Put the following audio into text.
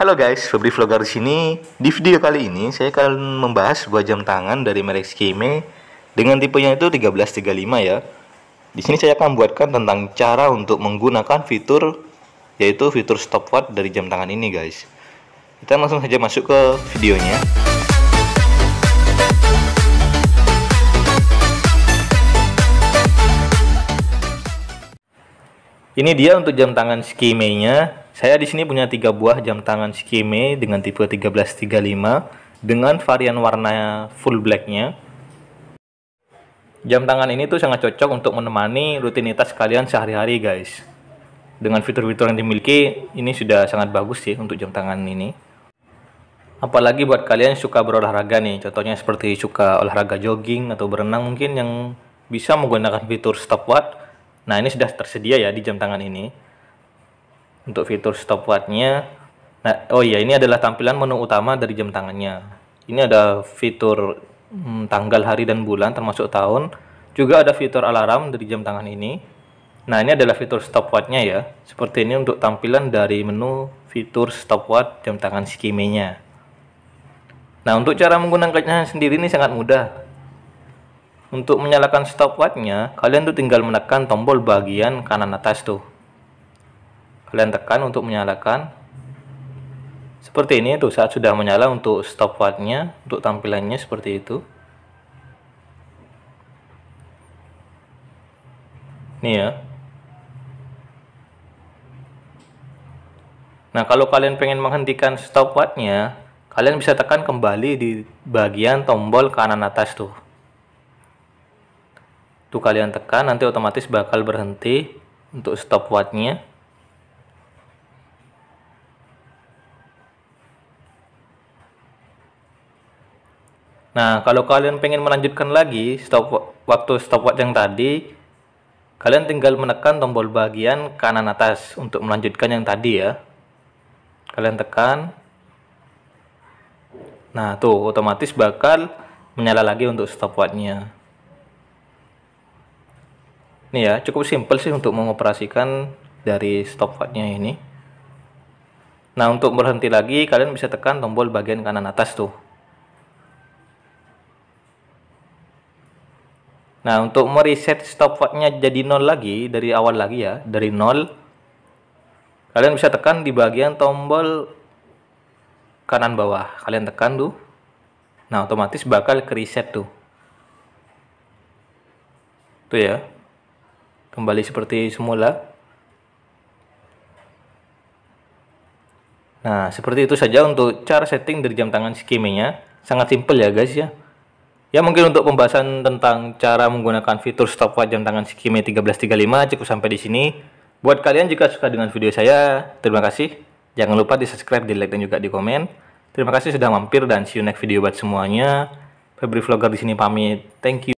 Halo guys, Febri Vlogger di sini. Di video kali ini saya akan membahas sebuah jam tangan dari merek Skime dengan tipenya itu 1335 ya. Di sini saya akan buatkan tentang cara untuk menggunakan fitur yaitu fitur stopwatch dari jam tangan ini guys. Kita langsung saja masuk ke videonya. Ini dia untuk jam tangan Skime-nya saya di sini punya tiga buah jam tangan Shikime dengan tipe 1335 dengan varian warna full blacknya. Jam tangan ini tuh sangat cocok untuk menemani rutinitas kalian sehari-hari guys. Dengan fitur-fitur yang dimiliki, ini sudah sangat bagus sih untuk jam tangan ini. Apalagi buat kalian yang suka berolahraga nih, contohnya seperti suka olahraga jogging atau berenang mungkin yang bisa menggunakan fitur stopwatch. Nah ini sudah tersedia ya di jam tangan ini. Untuk fitur stopwatchnya, nah, oh iya ini adalah tampilan menu utama dari jam tangannya. Ini ada fitur hmm, tanggal, hari, dan bulan termasuk tahun. Juga ada fitur alarm dari jam tangan ini. Nah ini adalah fitur stopwatchnya ya. Seperti ini untuk tampilan dari menu fitur stopwatch jam tangan Shikime-nya. Nah untuk cara menggunakannya sendiri ini sangat mudah. Untuk menyalakan stopwatchnya kalian tuh tinggal menekan tombol bagian kanan atas tuh kalian tekan untuk menyalakan seperti ini tuh saat sudah menyala untuk stop untuk tampilannya seperti itu nih ya nah kalau kalian pengen menghentikan stop kalian bisa tekan kembali di bagian tombol kanan atas tuh tuh kalian tekan nanti otomatis bakal berhenti untuk stop Nah, kalau kalian pengen melanjutkan lagi stop waktu stopwatch yang tadi, kalian tinggal menekan tombol bagian kanan atas untuk melanjutkan yang tadi ya. Kalian tekan. Nah, tuh otomatis bakal menyala lagi untuk stopwatchnya. Ini ya, cukup simpel sih untuk mengoperasikan dari stopwatchnya ini. Nah, untuk berhenti lagi, kalian bisa tekan tombol bagian kanan atas tuh. Nah, untuk mereset stopwatchnya jadi nol lagi dari awal lagi ya, dari nol, kalian bisa tekan di bagian tombol kanan bawah. Kalian tekan tuh. Nah, otomatis bakal ke reset tuh. Tuh ya. Kembali seperti semula. Nah, seperti itu saja untuk cara setting dari jam tangan skimenya. Sangat simpel ya guys ya. Ya mungkin untuk pembahasan tentang cara menggunakan fitur stopwatch jam tangan Shikime 1335 cukup sampai di sini. Buat kalian jika suka dengan video saya, terima kasih. Jangan lupa di subscribe, di like, dan juga di komen. Terima kasih sudah mampir dan see you next video buat semuanya. Febri Vlogger di sini pamit. Thank you.